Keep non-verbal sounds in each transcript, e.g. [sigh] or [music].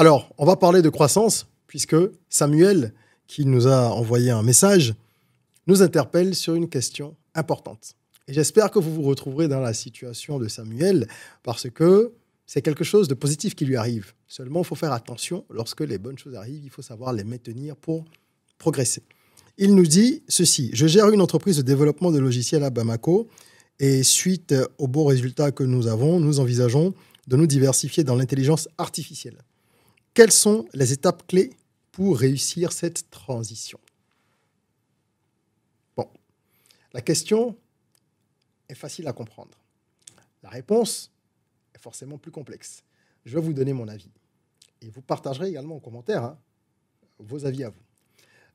Alors, on va parler de croissance, puisque Samuel, qui nous a envoyé un message, nous interpelle sur une question importante. Et j'espère que vous vous retrouverez dans la situation de Samuel, parce que c'est quelque chose de positif qui lui arrive. Seulement, il faut faire attention. Lorsque les bonnes choses arrivent, il faut savoir les maintenir pour progresser. Il nous dit ceci, je gère une entreprise de développement de logiciels à Bamako et suite aux beaux résultats que nous avons, nous envisageons de nous diversifier dans l'intelligence artificielle. Quelles sont les étapes clés pour réussir cette transition Bon, la question est facile à comprendre. La réponse est forcément plus complexe. Je vais vous donner mon avis. Et vous partagerez également en commentaire hein, vos avis à vous.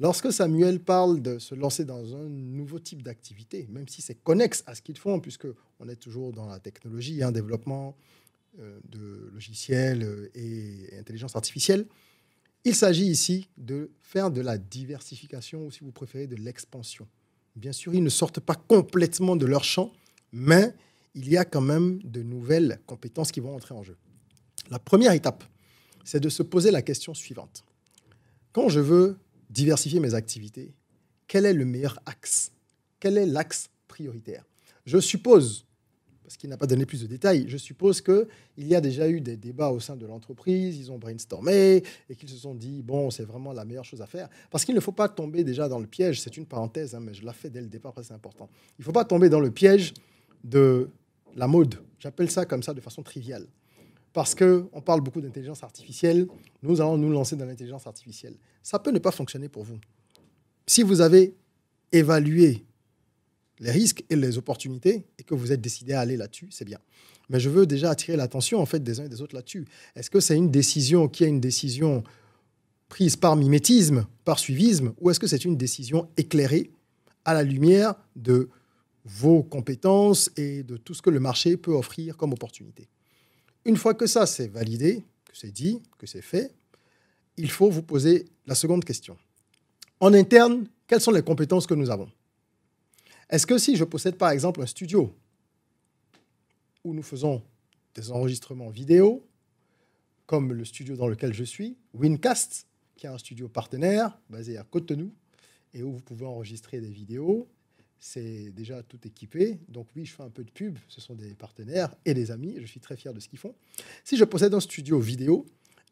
Lorsque Samuel parle de se lancer dans un nouveau type d'activité, même si c'est connexe à ce qu'ils font, puisque on est toujours dans la technologie, un hein, développement, euh, de logiciels euh, et intelligence artificielle. Il s'agit ici de faire de la diversification ou, si vous préférez, de l'expansion. Bien sûr, ils ne sortent pas complètement de leur champ, mais il y a quand même de nouvelles compétences qui vont entrer en jeu. La première étape, c'est de se poser la question suivante. Quand je veux diversifier mes activités, quel est le meilleur axe Quel est l'axe prioritaire Je suppose ce qui n'a pas donné plus de détails, je suppose qu'il y a déjà eu des débats au sein de l'entreprise, ils ont brainstormé et qu'ils se sont dit, bon, c'est vraiment la meilleure chose à faire. Parce qu'il ne faut pas tomber déjà dans le piège, c'est une parenthèse, hein, mais je la fais dès le départ, c'est important. Il ne faut pas tomber dans le piège de la mode. J'appelle ça comme ça de façon triviale. Parce qu'on parle beaucoup d'intelligence artificielle, nous allons nous lancer dans l'intelligence artificielle. Ça peut ne pas fonctionner pour vous. Si vous avez évalué les risques et les opportunités et que vous êtes décidé à aller là-dessus, c'est bien. Mais je veux déjà attirer l'attention en fait des uns et des autres là-dessus. Est-ce que c'est une décision qui est une décision prise par mimétisme, par suivisme, ou est-ce que c'est une décision éclairée à la lumière de vos compétences et de tout ce que le marché peut offrir comme opportunité Une fois que ça c'est validé, que c'est dit, que c'est fait, il faut vous poser la seconde question. En interne, quelles sont les compétences que nous avons est-ce que si je possède par exemple un studio où nous faisons des enregistrements vidéo, comme le studio dans lequel je suis, Wincast, qui est un studio partenaire basé à Cotonou, et où vous pouvez enregistrer des vidéos, c'est déjà tout équipé. Donc oui, je fais un peu de pub, ce sont des partenaires et des amis, je suis très fier de ce qu'ils font. Si je possède un studio vidéo,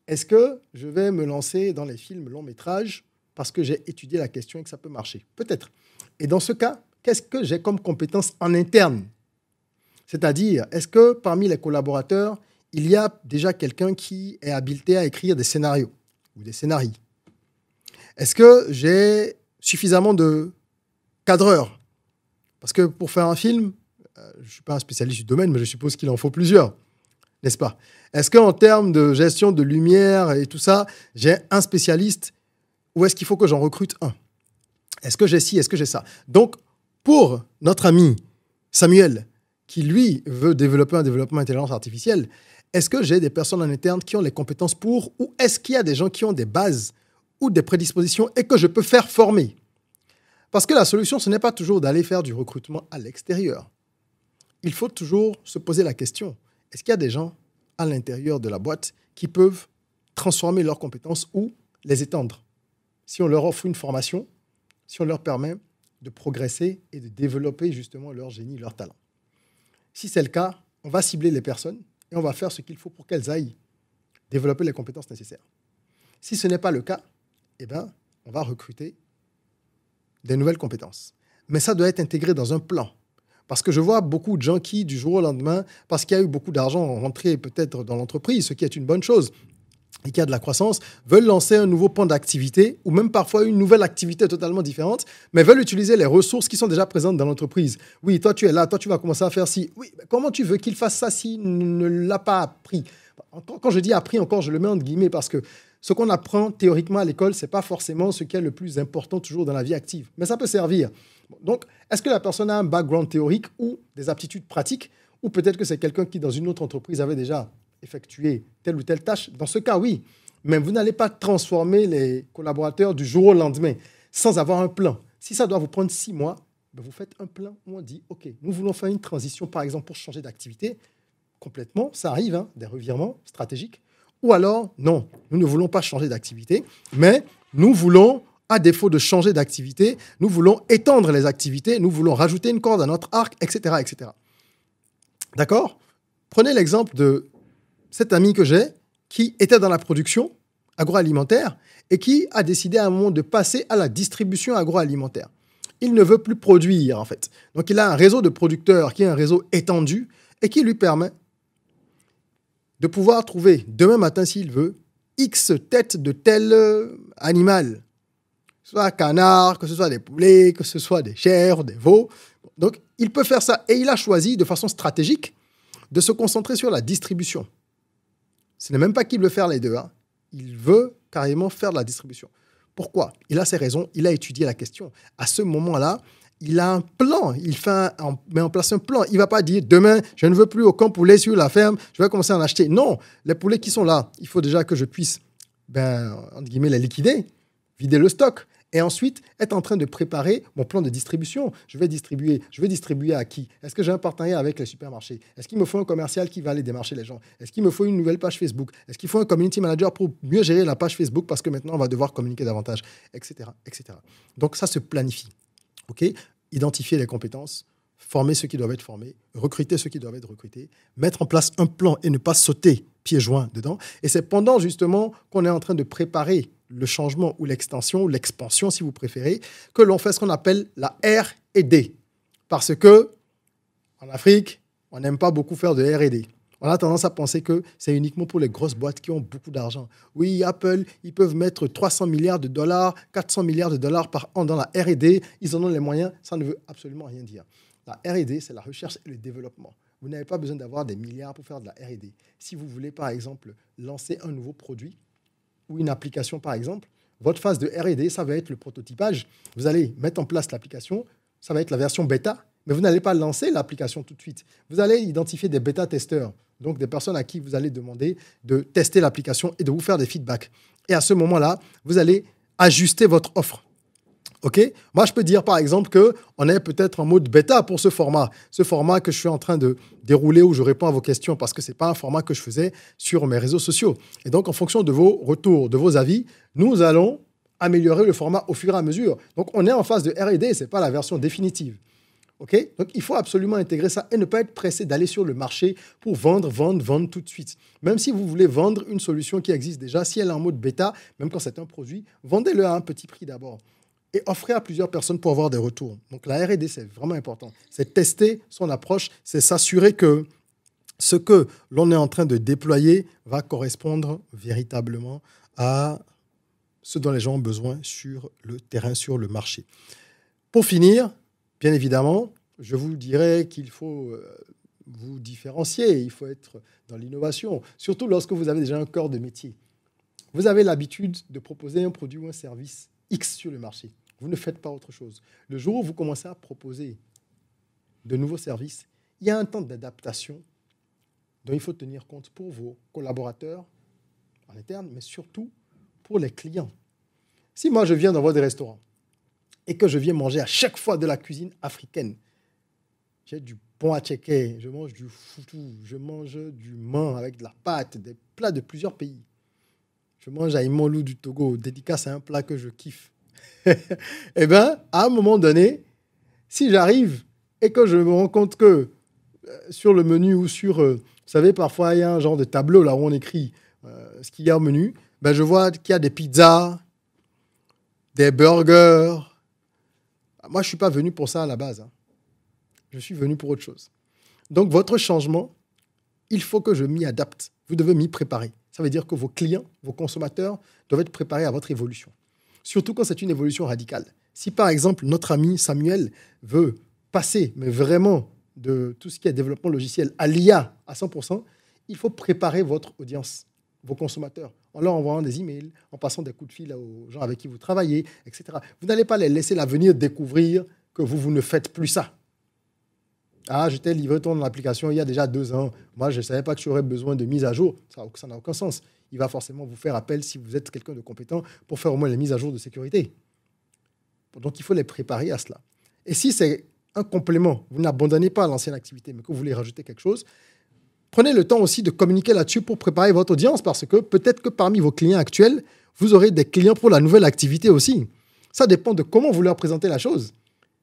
est-ce que je vais me lancer dans les films long métrages parce que j'ai étudié la question et que ça peut marcher Peut-être. Et dans ce cas, qu'est-ce que j'ai comme compétence en interne C'est-à-dire, est-ce que parmi les collaborateurs, il y a déjà quelqu'un qui est habilité à écrire des scénarios ou des scénarii Est-ce que j'ai suffisamment de cadreurs Parce que pour faire un film, euh, je ne suis pas un spécialiste du domaine, mais je suppose qu'il en faut plusieurs, n'est-ce pas Est-ce qu'en termes de gestion de lumière et tout ça, j'ai un spécialiste ou est-ce qu'il faut que j'en recrute un Est-ce que j'ai ci Est-ce que j'ai ça Donc, pour notre ami Samuel, qui lui veut développer un développement intelligence artificielle, est-ce que j'ai des personnes en interne qui ont les compétences pour, ou est-ce qu'il y a des gens qui ont des bases ou des prédispositions et que je peux faire former Parce que la solution, ce n'est pas toujours d'aller faire du recrutement à l'extérieur. Il faut toujours se poser la question, est-ce qu'il y a des gens à l'intérieur de la boîte qui peuvent transformer leurs compétences ou les étendre Si on leur offre une formation, si on leur permet de progresser et de développer justement leur génie, leur talent. Si c'est le cas, on va cibler les personnes et on va faire ce qu'il faut pour qu'elles aillent développer les compétences nécessaires. Si ce n'est pas le cas, eh ben, on va recruter des nouvelles compétences. Mais ça doit être intégré dans un plan. Parce que je vois beaucoup de gens qui, du jour au lendemain, parce qu'il y a eu beaucoup d'argent rentré peut-être dans l'entreprise, ce qui est une bonne chose, et qui a de la croissance, veulent lancer un nouveau pan d'activité ou même parfois une nouvelle activité totalement différente, mais veulent utiliser les ressources qui sont déjà présentes dans l'entreprise. Oui, toi tu es là, toi tu vas commencer à faire ci. Oui, comment tu veux qu'il fasse ça s'il ne l'a pas appris Quand je dis appris encore, je le mets entre guillemets parce que ce qu'on apprend théoriquement à l'école, ce n'est pas forcément ce qui est le plus important toujours dans la vie active, mais ça peut servir. Donc, est-ce que la personne a un background théorique ou des aptitudes pratiques ou peut-être que c'est quelqu'un qui, dans une autre entreprise, avait déjà effectuer telle ou telle tâche. Dans ce cas, oui. Mais vous n'allez pas transformer les collaborateurs du jour au lendemain sans avoir un plan. Si ça doit vous prendre six mois, ben vous faites un plan où on dit, OK, nous voulons faire une transition, par exemple, pour changer d'activité complètement. Ça arrive, hein, des revirements stratégiques. Ou alors, non, nous ne voulons pas changer d'activité, mais nous voulons, à défaut de changer d'activité, nous voulons étendre les activités, nous voulons rajouter une corde à notre arc, etc. etc. D'accord Prenez l'exemple de cet ami que j'ai, qui était dans la production agroalimentaire et qui a décidé à un moment de passer à la distribution agroalimentaire. Il ne veut plus produire, en fait. Donc, il a un réseau de producteurs qui est un réseau étendu et qui lui permet de pouvoir trouver demain matin, s'il veut, X têtes de tel euh, animal. Que ce soit canard, que ce soit des poulets, que ce soit des chèvres, des veaux. Donc, il peut faire ça. Et il a choisi de façon stratégique de se concentrer sur la distribution. Ce n'est même pas qu'il veut faire les deux. Hein. Il veut carrément faire de la distribution. Pourquoi Il a ses raisons, il a étudié la question. À ce moment-là, il a un plan, il fait met en place un plan. Il ne va pas dire demain, je ne veux plus aucun poulet sur la ferme, je vais commencer à en acheter. Non, les poulets qui sont là, il faut déjà que je puisse, ben, guillemets, les liquider, vider le stock et ensuite être en train de préparer mon plan de distribution. Je vais distribuer, je vais distribuer à qui Est-ce que j'ai un partenariat avec les supermarchés Est-ce qu'il me faut un commercial qui va aller démarcher les gens Est-ce qu'il me faut une nouvelle page Facebook Est-ce qu'il faut un community manager pour mieux gérer la page Facebook parce que maintenant on va devoir communiquer davantage, etc., etc. Donc ça se planifie. Ok Identifier les compétences, former ceux qui doivent être formés, recruter ceux qui doivent être recrutés, mettre en place un plan et ne pas sauter pieds joints dedans. Et c'est pendant justement qu'on est en train de préparer le changement ou l'extension, l'expansion si vous préférez, que l'on fait ce qu'on appelle la R&D. Parce que en Afrique, on n'aime pas beaucoup faire de R&D. On a tendance à penser que c'est uniquement pour les grosses boîtes qui ont beaucoup d'argent. Oui, Apple, ils peuvent mettre 300 milliards de dollars, 400 milliards de dollars par an dans la R&D. Ils en ont les moyens. Ça ne veut absolument rien dire. La RD, c'est la recherche et le développement. Vous n'avez pas besoin d'avoir des milliards pour faire de la RD. Si vous voulez, par exemple, lancer un nouveau produit ou une application, par exemple, votre phase de RD, ça va être le prototypage. Vous allez mettre en place l'application, ça va être la version bêta, mais vous n'allez pas lancer l'application tout de suite. Vous allez identifier des bêta-testeurs, donc des personnes à qui vous allez demander de tester l'application et de vous faire des feedbacks. Et à ce moment-là, vous allez ajuster votre offre. OK Moi, je peux dire, par exemple, qu'on est peut-être en mode bêta pour ce format. Ce format que je suis en train de dérouler où je réponds à vos questions parce que ce n'est pas un format que je faisais sur mes réseaux sociaux. Et donc, en fonction de vos retours, de vos avis, nous allons améliorer le format au fur et à mesure. Donc, on est en phase de R&D, ce n'est pas la version définitive. OK Donc, il faut absolument intégrer ça et ne pas être pressé d'aller sur le marché pour vendre, vendre, vendre tout de suite. Même si vous voulez vendre une solution qui existe déjà, si elle est en mode bêta, même quand c'est un produit, vendez-le à un petit prix d'abord et offrir à plusieurs personnes pour avoir des retours. Donc la RD, c'est vraiment important. C'est tester son approche, c'est s'assurer que ce que l'on est en train de déployer va correspondre véritablement à ce dont les gens ont besoin sur le terrain, sur le marché. Pour finir, bien évidemment, je vous dirais qu'il faut euh, vous différencier, il faut être dans l'innovation, surtout lorsque vous avez déjà un corps de métier. Vous avez l'habitude de proposer un produit ou un service X sur le marché. Vous ne faites pas autre chose. Le jour où vous commencez à proposer de nouveaux services, il y a un temps d'adaptation dont il faut tenir compte pour vos collaborateurs en interne, mais surtout pour les clients. Si moi je viens dans des restaurants et que je viens manger à chaque fois de la cuisine africaine, j'ai du bon à je mange du foutou, je mange du man avec de la pâte, des plats de plusieurs pays. Je mange à Imolou du Togo, dédicace à un plat que je kiffe. [laughs] eh bien, à un moment donné, si j'arrive et que je me rends compte que euh, sur le menu ou sur... Euh, vous savez, parfois, il y a un genre de tableau là où on écrit euh, ce qu'il y a au menu. Ben, je vois qu'il y a des pizzas, des burgers. Ah, moi, je ne suis pas venu pour ça à la base. Hein. Je suis venu pour autre chose. Donc, votre changement, il faut que je m'y adapte. Vous devez m'y préparer. Ça veut dire que vos clients, vos consommateurs doivent être préparés à votre évolution surtout quand c'est une évolution radicale. Si par exemple notre ami Samuel veut passer, mais vraiment de tout ce qui est développement logiciel à l'IA à 100%, il faut préparer votre audience, vos consommateurs, en leur envoyant des emails, en passant des coups de fil aux gens avec qui vous travaillez, etc. Vous n'allez pas les laisser l'avenir découvrir que vous, vous ne faites plus ça. Ah, j'étais t'ai livré ton application il y a déjà deux ans. Moi, je ne savais pas que j'aurais besoin de mise à jour. Ça n'a aucun sens il va forcément vous faire appel si vous êtes quelqu'un de compétent pour faire au moins les mises à jour de sécurité. Donc il faut les préparer à cela. Et si c'est un complément, vous n'abandonnez pas l'ancienne activité, mais que vous voulez rajouter quelque chose, prenez le temps aussi de communiquer là-dessus pour préparer votre audience, parce que peut-être que parmi vos clients actuels, vous aurez des clients pour la nouvelle activité aussi. Ça dépend de comment vous leur présentez la chose.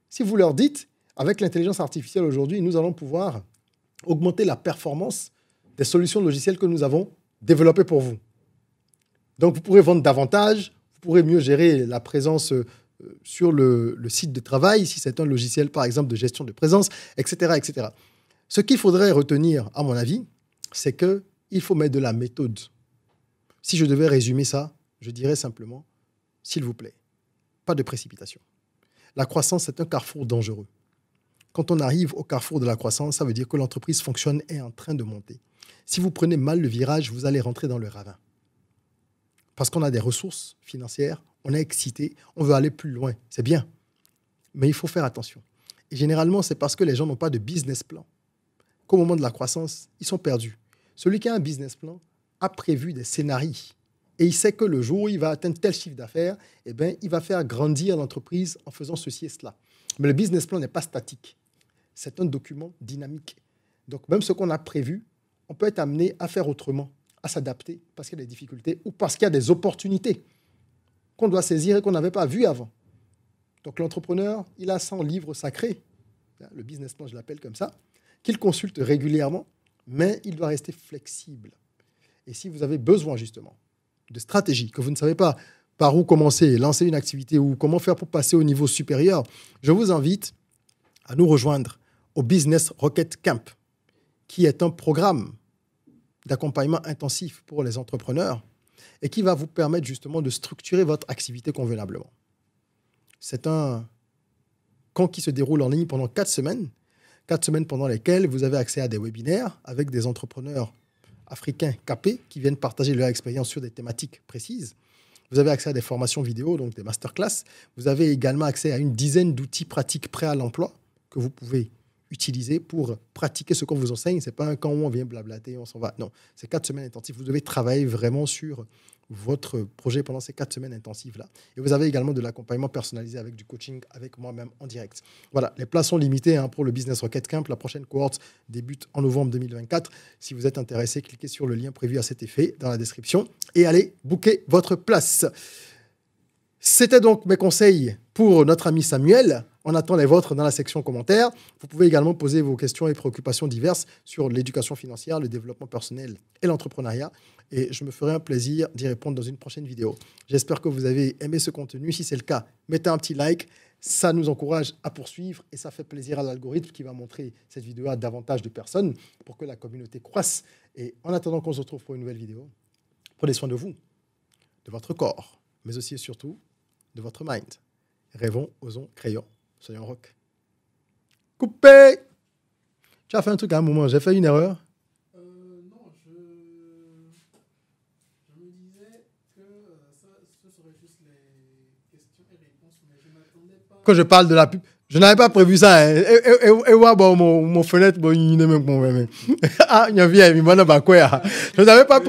Si vous leur dites, avec l'intelligence artificielle aujourd'hui, nous allons pouvoir augmenter la performance des solutions logicielles que nous avons développer pour vous. Donc vous pourrez vendre davantage, vous pourrez mieux gérer la présence euh, sur le, site de travail, si c'est un logiciel par exemple de gestion de présence, etc. etc. Ce qu'il faudrait retenir, à mon avis, c'est qu'il faut mettre de la méthode. Si je devais résumer ça, je dirais simplement, s'il vous plaît, pas de précipitation. La croissance, est un carrefour dangereux. Quand on arrive au carrefour de la croissance, ça veut dire que l'entreprise fonctionne et est en train de monter. Si vous prenez mal le virage, vous allez rentrer dans le ravin. Parce qu'on a des ressources financières, on est excité, on veut aller plus loin. C'est bien. Mais il faut faire attention. généralement, c'est parce que les gens n'ont pas de business plan. Qu'au moment de la croissance, ils sont perdus. Celui qui a un business plan a prévu des scénarios. Et il sait que le jour où il va atteindre tel chiffre d'affaires, eh ben, il va faire grandir l'entreprise en faisant ceci et cela. Mais le business plan n'est pas statique c'est un document dynamique. Donc même ce qu'on a prévu, on peut être amené à faire autrement, à s'adapter parce qu'il y a des difficultés ou parce qu'il y a des opportunités qu'on doit saisir et qu'on n'avait pas vues avant. Donc l'entrepreneur, il a son livre sacré, hein, le business plan, je l'appelle comme ça, qu'il consulte régulièrement, mais il doit rester flexible. Et si vous avez besoin justement de stratégies, que vous ne savez pas par où commencer, lancer une activité ou comment faire pour passer au niveau supérieur, je vous invite à nous rejoindre au Business Rocket Camp, qui est un programme d'accompagnement intensif pour les entrepreneurs et qui va vous permettre justement de structurer votre activité convenablement. C'est un camp qui se déroule en ligne pendant quatre semaines, quatre semaines pendant lesquelles vous avez accès à des webinaires avec des entrepreneurs africains capés qui viennent partager leur expérience sur des thématiques précises. Vous avez accès à des formations vidéo, donc des masterclass. Vous avez également accès à une dizaine d'outils pratiques prêts à l'emploi que vous pouvez utiliser pour pratiquer ce qu'on vous enseigne. Ce n'est pas un camp où on vient blablater, on s'en va. Non, c'est quatre semaines intensives. Vous devez travailler vraiment sur votre projet pendant ces quatre semaines intensives-là. Et vous avez également de l'accompagnement personnalisé avec du coaching avec moi-même en direct. Voilà, les places sont limitées hein, pour le Business Rocket Camp. La prochaine cohorte débute en novembre 2024. Si vous êtes intéressé, cliquez sur le lien prévu à cet effet dans la description et allez booker votre place. C'était donc mes conseils pour notre ami Samuel. On attend les vôtres dans la section commentaires. Vous pouvez également poser vos questions et préoccupations diverses sur l'éducation financière, le développement personnel et l'entrepreneuriat. Et je me ferai un plaisir d'y répondre dans une prochaine vidéo. J'espère que vous avez aimé ce contenu. Si c'est le cas, mettez un petit like. Ça nous encourage à poursuivre et ça fait plaisir à l'algorithme qui va montrer cette vidéo à davantage de personnes pour que la communauté croisse. Et en attendant qu'on se retrouve pour une nouvelle vidéo, prenez soin de vous, de votre corps, mais aussi et surtout de votre mind. Rêvons, osons, créons soyons rock. Coupé Tu as fait un truc à un moment, j'ai fait une erreur. Euh, non, je... je me disais que euh, ça, ce serait juste les questions et les réponses, mais je m'attendais pas. Quand je parle de la pub. Je n'avais pas prévu ça. Hein. Et, et, et, ouais, bon, mon, mon fenêtre, bon, il n'aime même pas. [laughs] Ah, il y a bien, il m'en a pas quoi. Hein. Je n'avais pas prévu.